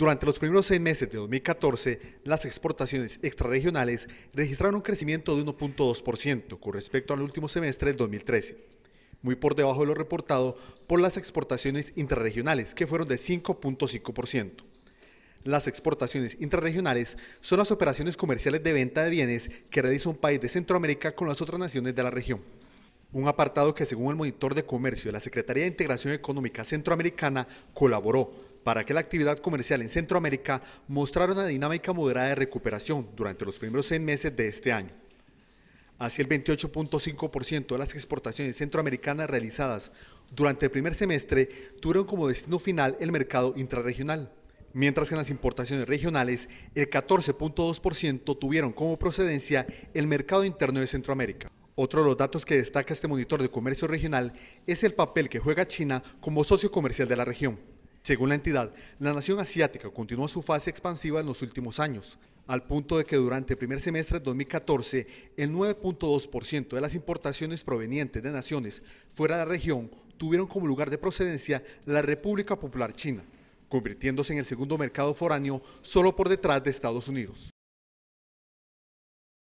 Durante los primeros seis meses de 2014, las exportaciones extrarregionales registraron un crecimiento de 1.2% con respecto al último semestre del 2013, muy por debajo de lo reportado por las exportaciones intrarregionales, que fueron de 5.5%. Las exportaciones intrarregionales son las operaciones comerciales de venta de bienes que realiza un país de Centroamérica con las otras naciones de la región. Un apartado que según el monitor de comercio de la Secretaría de Integración Económica Centroamericana colaboró para que la actividad comercial en Centroamérica mostrara una dinámica moderada de recuperación durante los primeros seis meses de este año. Así el 28.5% de las exportaciones centroamericanas realizadas durante el primer semestre tuvieron como destino final el mercado intrarregional, mientras que en las importaciones regionales el 14.2% tuvieron como procedencia el mercado interno de Centroamérica. Otro de los datos que destaca este monitor de comercio regional es el papel que juega China como socio comercial de la región. Según la entidad, la nación asiática continuó su fase expansiva en los últimos años, al punto de que durante el primer semestre de 2014, el 9.2% de las importaciones provenientes de naciones fuera de la región tuvieron como lugar de procedencia la República Popular China, convirtiéndose en el segundo mercado foráneo solo por detrás de Estados Unidos.